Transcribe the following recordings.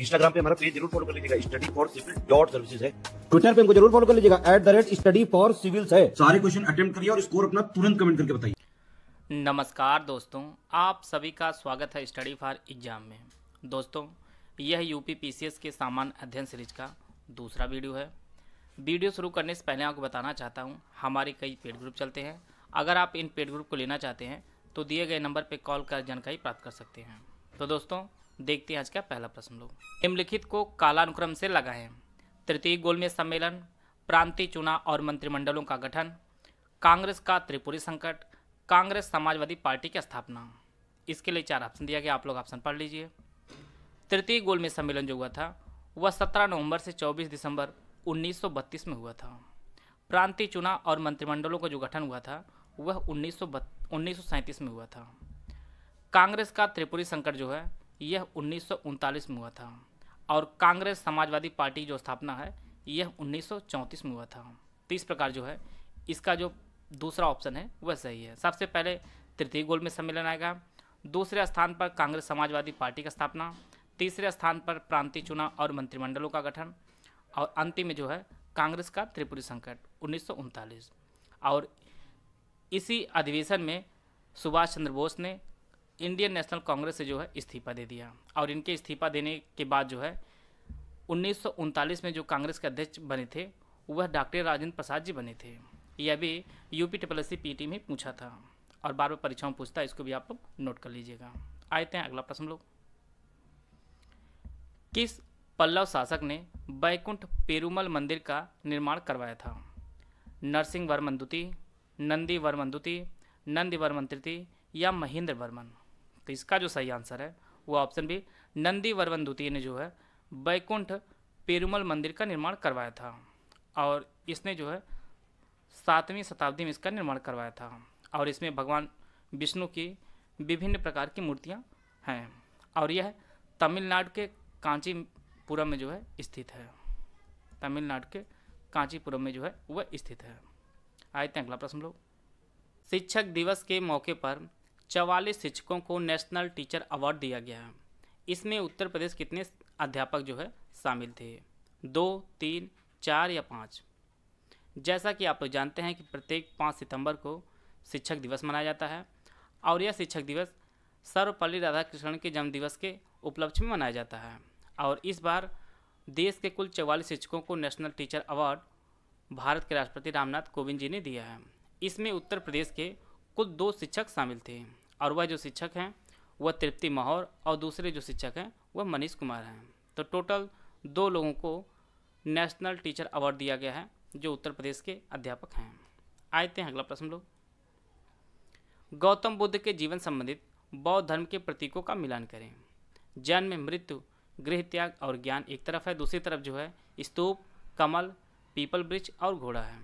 Instagram पे हमारा page जरूर फॉलो कर लीजिएगा study for civil dot services है ट्विटर पे हमको जरूर फॉलो कर लीजिएगा at the rate study for civils है सारे क्वेश्चन अटेम्प्ट करिए और स्कोर अपना तुरंत कमेंट करके बताइए नमस्कार दोस्तों आप सभी का स्वागत है स्टडी फॉर एग्जाम में दोस्तों यह यूपी पीसीएस के सामान्य अध्ययन सीरीज का दूसरा वीडियो है वीडियो शुरू करने से पहले आपको बताना चाहता हूँ हमारे कई पेड ग्रुप चलते हैं अगर आप इन पेड ग्रुप को लेना चाहते हैं तो दिए गए नंबर पर कॉल कर जानकारी प्राप्त कर सकते हैं तो दोस्तों देखते हैं आज का पहला प्रश्न लोग निम्नलिखित को कालानुक्रम से लगाएं तृतीय गोलमेज सम्मेलन प्रांतीय चुनाव और मंत्रिमंडलों का गठन कांग्रेस का त्रिपुरी संकट कांग्रेस समाजवादी पार्टी की स्थापना इसके लिए चार ऑप्शन दिया गया आप लोग ऑप्शन पढ़ लीजिए तृतीय गोलमेज सम्मेलन जो हुआ था वह 17 नवंबर से 24 दिसंबर 1932 में हुआ था प्रांतीय चुनाव और मंत्रिमंडलों का जो गठन हुआ था वह उन्नीस उन्नीस में हुआ था कांग्रेस का त्रिपुरी संकट जो है यह उन्नीस में हुआ था और कांग्रेस समाजवादी पार्टी जो स्थापना है यह उन्नीस में हुआ था तो इस प्रकार जो है इसका जो दूसरा ऑप्शन है वह सही है सबसे पहले तृतीय गोल में सम्मेलन आएगा दूसरे स्थान पर कांग्रेस समाजवादी पार्टी का स्थापना तीसरे स्थान पर प्रांतीय चुनाव और मंत्रिमंडलों का गठन और अंतिम में जो है कांग्रेस का त्रिपुरी संकट उन्नीस और इसी अधिवेशन में सुभाष चंद्र बोस ने इंडियन नेशनल कांग्रेस से जो है इस्तीफा दे दिया और इनके इस्तीफा देने के बाद जो है उन्नीस में जो कांग्रेस के अध्यक्ष बने थे वह डॉक्टर राजेंद्र प्रसाद जी बने थे यह भी यूपी ट्रिपल एस सी में पूछा था और बार बार परीक्षाओं में पूछता है इसको भी आप लोग नोट कर लीजिएगा आए थे अगला प्रश्न लोग किस पल्लव शासक ने बैकुंठ पेरूमल मंदिर का निर्माण करवाया था नरसिंह वर्मन द्वितीय नंदी वर्मन द्वितीय नंदी वर्मन तृतीय या महेंद्र वर्मन तो इसका जो सही आंसर है वो ऑप्शन बी नंदी वर्वन द्वितीय ने जो है बैकुंठ पेरुमल मंदिर का निर्माण करवाया था और इसने जो है सातवीं शताब्दी में इसका निर्माण करवाया था और इसमें भगवान विष्णु की विभिन्न प्रकार की मूर्तियाँ हैं और यह तमिलनाडु के कांचीपुरम में जो है स्थित है तमिलनाडु के कांचीपुरम में जो है वह स्थित है आए थे अगला प्रश्न लोग शिक्षक दिवस के मौके पर चवालीस शिक्षकों को नेशनल टीचर अवार्ड दिया गया है इसमें उत्तर प्रदेश कितने अध्यापक जो है शामिल थे दो तीन चार या पाँच जैसा कि आप लोग जानते हैं कि प्रत्येक पाँच सितंबर को शिक्षक दिवस मनाया जाता है और यह शिक्षक दिवस सर्वपल्ली राधाकृष्णन के जन्मदिवस के उपलक्ष्य में मनाया जाता है और इस बार देश के कुल चौवालीस शिक्षकों को नेशनल टीचर अवार्ड भारत के राष्ट्रपति रामनाथ कोविंद जी ने दिया है इसमें उत्तर प्रदेश के कुल दो शिक्षक शामिल थे और वह जो शिक्षक हैं वह तृप्ति माहौर और दूसरे जो शिक्षक हैं वह मनीष कुमार हैं तो टोटल दो लोगों को नेशनल टीचर अवार्ड दिया गया है जो उत्तर प्रदेश के अध्यापक हैं आए हैं अगला प्रश्न लोग गौतम बुद्ध के जीवन संबंधित बौद्ध धर्म के प्रतीकों का मिलान करें जन्म मृत्यु गृह त्याग और ज्ञान एक तरफ है दूसरी तरफ जो है स्तूप कमल पीपल ब्रिज और घोड़ा है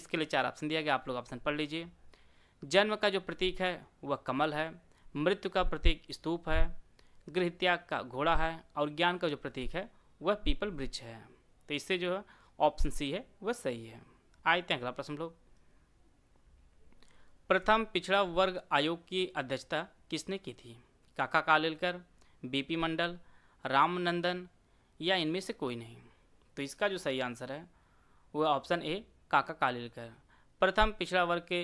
इसके लिए चार ऑप्शन दिया गया आप लोग ऑप्शन पढ़ लीजिए जन्म का जो प्रतीक है वह कमल है मृत्यु का प्रतीक स्तूप है गृह त्याग का घोड़ा है और ज्ञान का जो प्रतीक है वह पीपल वृक्ष है तो इससे जो है ऑप्शन सी है वह सही है आए थे अगला प्रश्न लोग प्रथम पिछड़ा वर्ग आयोग की अध्यक्षता किसने की थी काका कालेलकर बीपी मंडल रामनंदन या इनमें से कोई नहीं तो इसका जो सही आंसर है वह ऑप्शन ए काका कालेलकर प्रथम पिछड़ा वर्ग के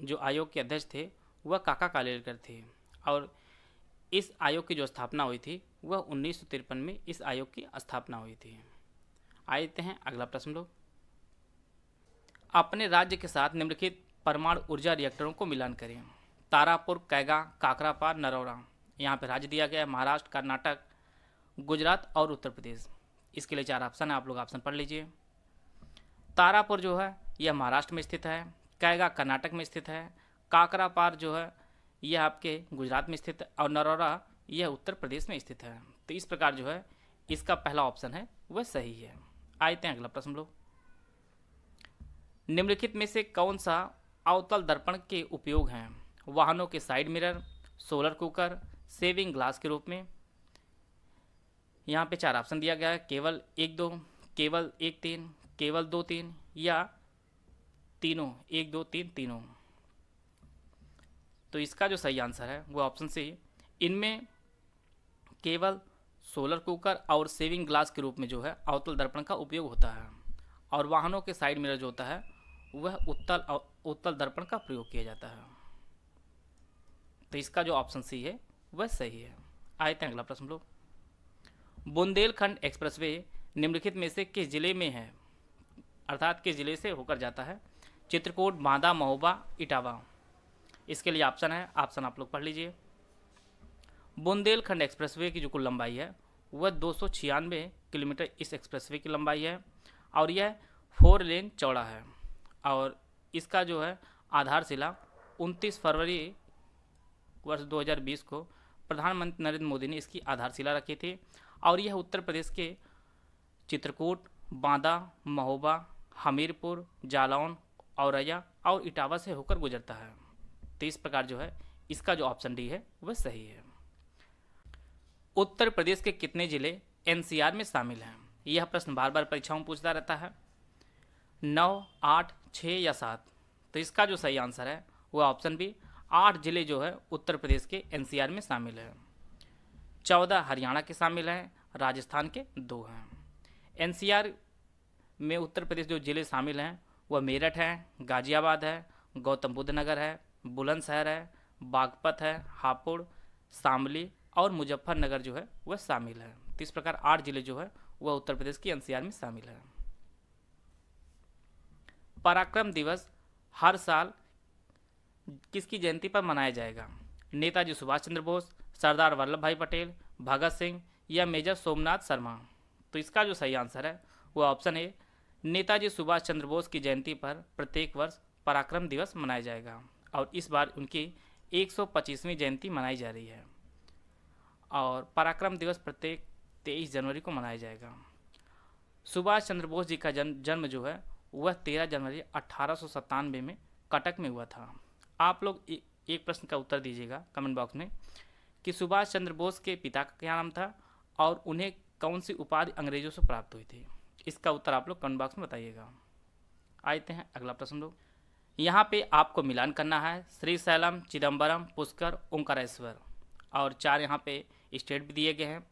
जो आयोग के अध्यक्ष थे वह काका कालेलकर थे और इस आयोग की जो स्थापना हुई थी वह उन्नीस में इस आयोग की स्थापना हुई थी आते हैं अगला प्रश्न लोग अपने राज्य के साथ निम्नलिखित परमाणु ऊर्जा रिएक्टरों को मिलान करें तारापुर कैगा काकरापार नरौरा यहाँ पर राज्य दिया गया है महाराष्ट्र कर्नाटक गुजरात और उत्तर प्रदेश इसके लिए चार ऑप्शन है आप लोग ऑप्शन पढ़ लीजिए तारापुर जो है यह महाराष्ट्र में स्थित है कैगा कर्नाटक में स्थित है काकरा पार जो है यह आपके गुजरात में स्थित और नरौरा यह उत्तर प्रदेश में स्थित है तो इस प्रकार जो है इसका पहला ऑप्शन है वह सही है आते हैं अगला प्रश्न लोग निम्नलिखित में से कौन सा अवतल दर्पण के उपयोग हैं वाहनों के side mirror solar cooker saving glass के रूप में यहाँ पे चार ऑप्शन दिया गया है केवल एक दो केवल एक तीन केवल दो तीन या तीनों एक दो तीन तीनों तो इसका जो सही आंसर है वो ऑप्शन सी इनमें केवल सोलर कुकर और सेविंग ग्लास के रूप में जो है अवतल दर्पण का उपयोग होता है और वाहनों के साइड मिरर जो होता है वह उत्तल उत्तल दर्पण का प्रयोग किया जाता है तो इसका जो ऑप्शन सी है वह सही है आए थे अगला प्रश्न लोग बुंदेलखंड एक्सप्रेसवे निम्नलिखित में से किस जिले में है अर्थात किस जिले से होकर जाता है चित्रकूट बांदा महोबा इटावा इसके लिए ऑप्शन है ऑप्शन आप लोग पढ़ लीजिए बुंदेलखंड एक्सप्रेसवे की जो कुल लंबाई है वह दो किलोमीटर इस एक्सप्रेसवे की लंबाई है और यह फोर लेन चौड़ा है और इसका जो है आधारशिला 29 फरवरी वर्ष 2020 को प्रधानमंत्री नरेंद्र मोदी ने इसकी आधारशिला रखी थी और यह उत्तर प्रदेश के चित्रकूट बांदा महोबा हमीरपुर जालौन औरैया और इटावा से होकर गुजरता है तो इस प्रकार जो है इसका जो ऑप्शन डी है वह सही है उत्तर प्रदेश के कितने जिले एनसीआर में शामिल हैं यह प्रश्न बार बार परीक्षाओं में पूछता रहता है नौ आठ छः या सात तो इसका जो सही आंसर है वह ऑप्शन बी आठ जिले जो है उत्तर प्रदेश के एनसीआर में शामिल हैं चौदह हरियाणा के शामिल हैं राजस्थान के दो हैं एनसीआर में उत्तर प्रदेश जो जिले शामिल हैं वह मेरठ है गाजियाबाद है गौतम बुद्ध नगर है बुलंदशहर है बागपत है हापुड़ शामली और मुजफ्फरनगर जो है वह शामिल है तो इस प्रकार आठ जिले जो है वह उत्तर प्रदेश की एनसीआर में शामिल है पराक्रम दिवस हर साल किसकी जयंती पर मनाया जाएगा नेताजी सुभाष चंद्र बोस सरदार वल्लभ भाई पटेल भगत सिंह या मेजर सोमनाथ शर्मा तो इसका जो सही आंसर है वह ऑप्शन ए नेताजी सुभाष चंद्र बोस की जयंती पर प्रत्येक वर्ष पराक्रम दिवस मनाया जाएगा और इस बार उनकी 125वीं जयंती मनाई जा रही है और पराक्रम दिवस प्रत्येक 23 जनवरी को मनाया जाएगा सुभाष चंद्र बोस जी का जन्म जन्म जो है वह 13 जनवरी अट्ठारह में कटक में हुआ था आप लोग एक प्रश्न का उत्तर दीजिएगा कमेंट बॉक्स में कि सुभाष चंद्र बोस के पिता का क्या नाम था और उन्हें कौन सी उपाधि अंग्रेज़ों से प्राप्त हुई थी इसका उत्तर आप लोग कमेंट बॉक्स में बताइएगा आते हैं अगला प्रश्न लोग यहाँ पे आपको मिलान करना है श्री सैलम चिदम्बरम पुष्कर ओंकारेश्वर और चार यहाँ पे स्टेट भी दिए गए हैं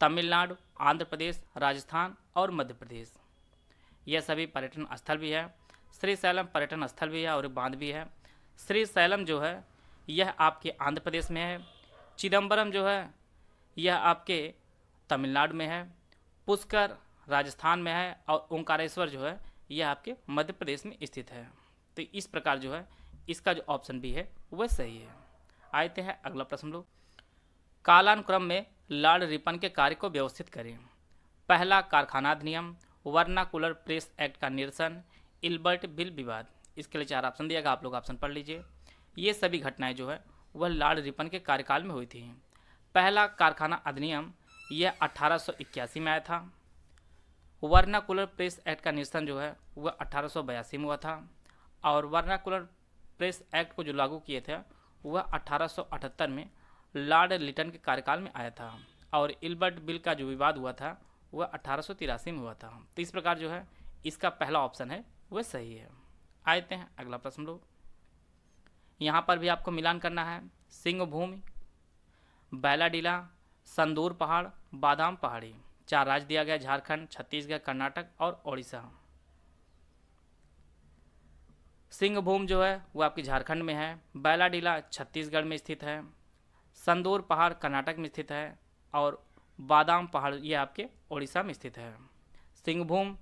तमिलनाडु आंध्र प्रदेश राजस्थान और मध्य प्रदेश यह सभी पर्यटन स्थल भी है श्री सैलम पर्यटन स्थल भी है और बांध भी है श्री सैलम जो है यह आपके आंध्र प्रदेश में है चिदम्बरम जो है यह आपके तमिलनाडु में है पुष्कर राजस्थान में है और ओंकारेश्वर जो है यह आपके मध्य प्रदेश में स्थित है तो इस प्रकार जो है इसका जो ऑप्शन बी है वह सही है आते हैं अगला प्रश्न लोग कालानुक्रम में लॉर्ड रिपन के कार्य को व्यवस्थित करें पहला कारखाना अधिनियम वर्नाकुलर प्रेस एक्ट का निरसन इल्बर्ट बिल विवाद इसके लिए चार ऑप्शन दिया गया आप लोग ऑप्शन पढ़ लीजिए ये सभी घटनाएं जो है वह लॉर्ड रिपन के कार्यकाल में हुई थी पहला कारखाना अधिनियम यह अठारह में आया था वर्नाकुलर प्रेस एक्ट का निरसन जो है वह अठारह में हुआ था और वर्नाकुलर प्रेस एक्ट को जो लागू किए थे वह 1878 में लॉर्ड लिटन के कार्यकाल में आया था और इल्बर्ट बिल का जो विवाद हुआ था वह अठारह में हुआ था तो इस प्रकार जो है इसका पहला ऑप्शन है वह सही है आते हैं अगला प्रश्न लोग यहाँ पर भी आपको मिलान करना है सिंह भूमि बैलाडीला संदूर पहाड़ बादाम पहाड़ी चार राज्य दिया गया झारखंड छत्तीसगढ़ कर्नाटक और ओडिशा सिंहभूम जो है वो आपके झारखंड में है बैलाडीला छत्तीसगढ़ में स्थित है संदूर पहाड़ कर्नाटक में स्थित है और बादाम पहाड़ ये आपके ओडिशा में स्थित है सिंहभूम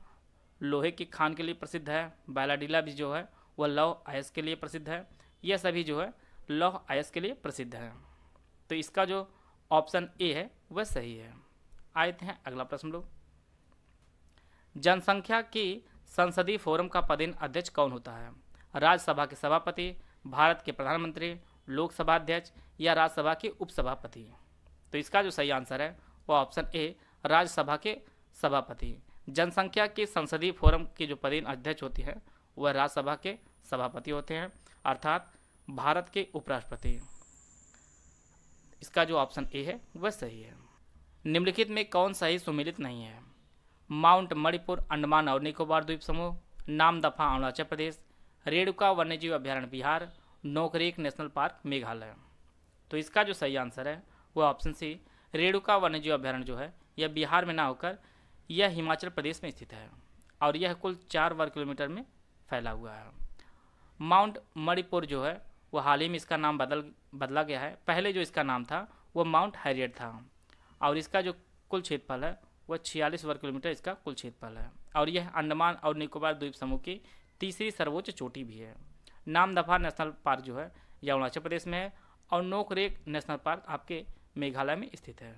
लोहे की खान के लिए प्रसिद्ध है बैलाडीला भी जो है वह लौह आयस के लिए प्रसिद्ध है यह सभी जो है लौह आयस के लिए प्रसिद्ध है तो इसका जो ऑप्शन ए है वह सही है आते हैं अगला प्रश्न लोग जनसंख्या की संसदीय फोरम का पदेन अध्यक्ष कौन होता है राज्यसभा के सभापति भारत के प्रधानमंत्री लोकसभा अध्यक्ष या राज्यसभा के उपसभापति तो इसका जो सही आंसर है वो ऑप्शन ए राज्यसभा के सभापति जनसंख्या के संसदीय फोरम के जो पदेन अध्यक्ष होती है वह राज्यसभा के सभापति होते हैं अर्थात भारत के उपराष्ट्रपति इसका जो ऑप्शन ए है वह सही है निम्नलिखित में कौन सा ही सुमिलित नहीं है माउंट मणिपुर अंडमान और निकोबार द्वीप समूह नामदफा अरुणाचल प्रदेश रेणुका वन्यजीव अभ्यारण्य बिहार नोकरेक नेशनल पार्क मेघालय तो इसका जो सही आंसर है वो ऑप्शन सी रेणुका वन्यजीव अभ्यारण्य जो है यह बिहार में ना होकर यह हिमाचल प्रदेश में स्थित है और यह कुल चार वर्ग किलोमीटर में फैला हुआ है माउंट मणिपुर जो है वो हाल ही में इसका नाम बदल बदला गया है पहले जो इसका नाम था वो माउंट हैरियड था और इसका जो कुल क्षेत्रफल है वह छियालीस वर्ग किलोमीटर इसका कुल क्षेत्रफल है और यह अंडमान और निकोबार द्वीप समूह की तीसरी सर्वोच्च चोटी भी है नामदफा नेशनल पार्क जो है यह अरुणाचल प्रदेश में है और नोकरेक नेशनल पार्क आपके मेघालय में स्थित है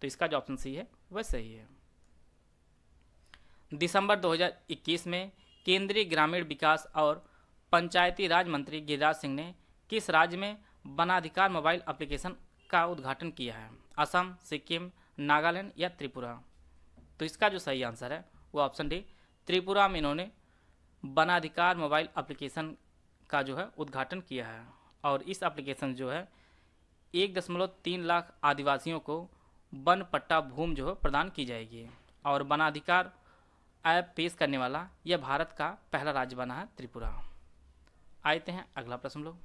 तो इसका जो ऑप्शन सी है वह सही है दिसंबर 2021 में केंद्रीय ग्रामीण विकास और पंचायती राज मंत्री गिरिराज सिंह ने किस राज्य में वनाधिकार मोबाइल एप्लीकेशन का उद्घाटन किया है असम सिक्किम नागालैंड या त्रिपुरा तो इसका जो सही आंसर है वो ऑप्शन डी त्रिपुरा में इन्होंने वनाधिकार मोबाइल एप्लीकेशन का जो है उद्घाटन किया है और इस एप्लीकेशन जो है एक दशमलव तीन लाख आदिवासियों को वन पट्टा भूमि जो है प्रदान की जाएगी और वनाधिकार ऐप पेश करने वाला यह भारत का पहला राज्य बना है त्रिपुरा आते हैं अगला प्रश्न लोग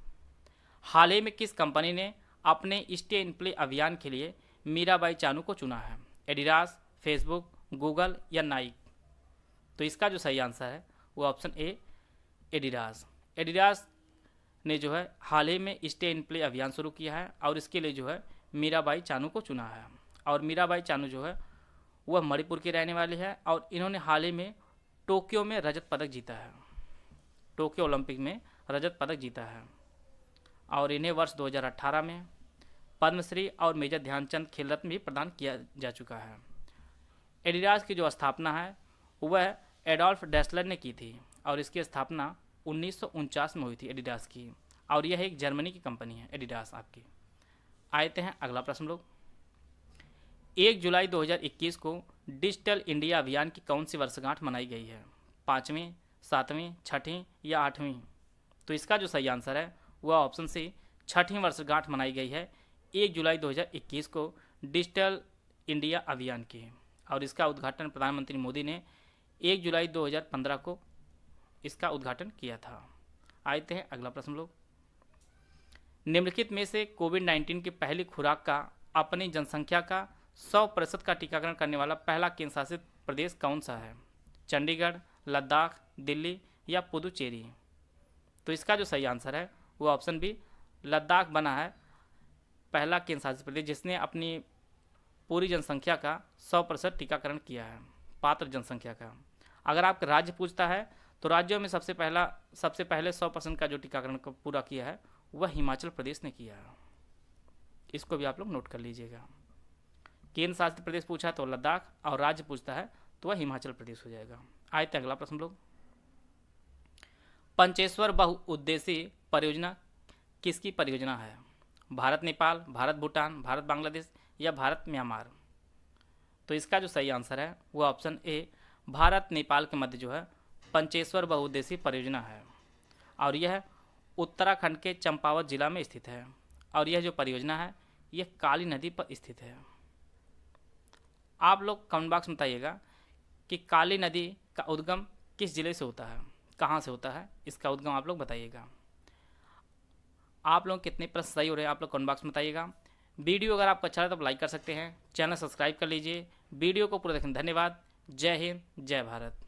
हाल ही में किस कंपनी ने अपने स्टे इन प्ले अभियान के लिए मीराबाई चानू को चुना है एडिडास फेसबुक गूगल या नाइक तो इसका जो सही आंसर है वो ऑप्शन ए एडिडास एडिडास ने जो है हाल ही में स्टे इन प्ले अभियान शुरू किया है और इसके लिए जो है मीराबाई चानू को चुना है और मीराबाई चानू जो है वह मणिपुर के रहने वाले हैं और इन्होंने हाल ही में टोक्यो में रजत पदक जीता है टोक्यो ओलंपिक में रजत पदक जीता है और इन्हें वर्ष 2018 में पद्मश्री और मेजर ध्यानचंद खेल रत्न भी प्रदान किया जा चुका है एडिडास की जो स्थापना है वह एडोल्फ डेस्लर ने की थी और इसकी स्थापना उन्नीस में हुई थी एडिडास की और यह एक जर्मनी की कंपनी है एडिडास आपकी आते हैं अगला प्रश्न लोग एक जुलाई 2021 को डिजिटल इंडिया अभियान की कौन सी वर्षगांठ मनाई गई है पाँचवीं सातवीं छठी या आठवीं तो इसका जो सही आंसर है वह ऑप्शन सी छठी वर्षगांठ मनाई गई है एक जुलाई 2021 को डिजिटल इंडिया अभियान की है और इसका उद्घाटन प्रधानमंत्री मोदी ने 1 जुलाई 2015 को इसका उद्घाटन किया था आते हैं अगला प्रश्न लोग निम्नलिखित में से कोविड 19 की पहली खुराक का अपनी जनसंख्या का 100 प्रतिशत का टीकाकरण करने वाला पहला केंद्र शासित प्रदेश कौन सा है चंडीगढ़ लद्दाख दिल्ली या पुदुचेरी तो इसका जो सही आंसर है वो ऑप्शन बी लद्दाख बना है पहला केंद्र शासित प्रदेश जिसने अपनी पूरी जनसंख्या का सौ प्रतिशत टीकाकरण किया है पात्र जनसंख्या का अगर आपका राज्य पूछता है तो राज्यों में सबसे पहला सबसे पहले सौ परसेंट का जो टीकाकरण पूरा किया है वह हिमाचल प्रदेश ने किया है इसको भी आप लोग नोट कर लीजिएगा केंद्र शासित प्रदेश पूछा तो लद्दाख और राज्य पूछता है तो वह हिमाचल प्रदेश हो जाएगा आए थे अगला प्रश्न लोग पंचेश्वर बहुउद्देशीय परियोजना किसकी परियोजना है भारत नेपाल भारत भूटान भारत बांग्लादेश या भारत म्यांमार तो इसका जो सही आंसर है वो ऑप्शन ए भारत नेपाल के मध्य जो है पंचेश्वर बहुउद्देशीय परियोजना है और यह उत्तराखंड के चंपावत जिला में स्थित है और यह जो परियोजना है यह काली नदी पर स्थित है आप लोग कमेंट बॉक्स में बताइएगा कि काली नदी का उद्गम किस ज़िले से होता है कहाँ से होता है इसका उद्गम आप लोग बताइएगा आप लोग कितने प्रश्न सही हो रहे हैं आप लोग कमेंट बॉक्स में बताइएगा वीडियो अगर आपको अच्छा लगे तो लाइक कर सकते हैं चैनल सब्सक्राइब कर लीजिए वीडियो को पूरा देखें धन्यवाद जय हिंद जय भारत